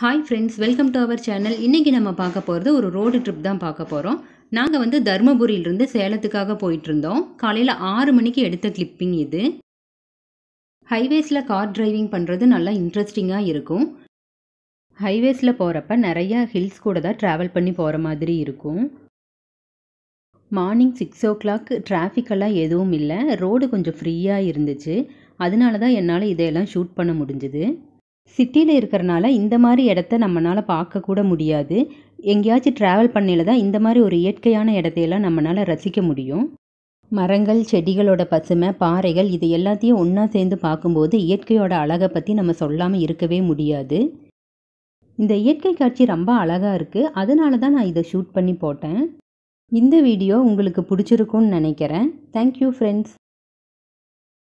hi friends welcome to our channel இன்றைக்கி நம்ம பார்க்க போகிறது ஒரு ரோடு ட்ரிப் தான் பார்க்க போகிறோம் நாங்கள் வந்து தருமபுரியிலிருந்து சேலத்துக்காக போயிட்டுருந்தோம் காலையில் ஆறு மணிக்கு எடுத்த கிளிப்பிங் இது ஹைவேஸில் கார் டிரைவிங் பண்ணுறது நல்லா இன்ட்ரெஸ்டிங்காக இருக்கும் ஹைவேஸில் போகிறப்ப நிறையா ஹில்ஸ் கூட தான் ட்ராவல் பண்ணி போகிற மாதிரி இருக்கும் மார்னிங் சிக்ஸ் ஓ கிளாக் டிராஃபிக்கெல்லாம் எதுவும் இல்லை ரோடு கொஞ்சம் ஃப்ரீயாக இருந்துச்சு அதனால தான் என்னால் இதையெல்லாம் ஷூட் பண்ண முடிஞ்சுது சிட்டியில் இருக்கிறனால இந்த மாதிரி இடத்த நம்மளால் பார்க்கக்கூட முடியாது எங்கேயாச்சும் ட்ராவல் பண்ணையில் தான் இந்த மாதிரி ஒரு இயற்கையான இடத்தையெல்லாம் நம்மளால் ரசிக்க முடியும் மரங்கள் செடிகளோட பசுமை பாறைகள் இது எல்லாத்தையும் ஒன்றா சேர்ந்து பார்க்கும்போது இயற்கையோட அழகை பற்றி நம்ம சொல்லாமல் இருக்கவே முடியாது இந்த இயற்கை காட்சி ரொம்ப அழகாக இருக்குது அதனால தான் நான் இதை ஷூட் பண்ணி போட்டேன் இந்த வீடியோ உங்களுக்கு பிடிச்சிருக்குன்னு நினைக்கிறேன் தேங்க்யூ ஃப்ரெண்ட்ஸ்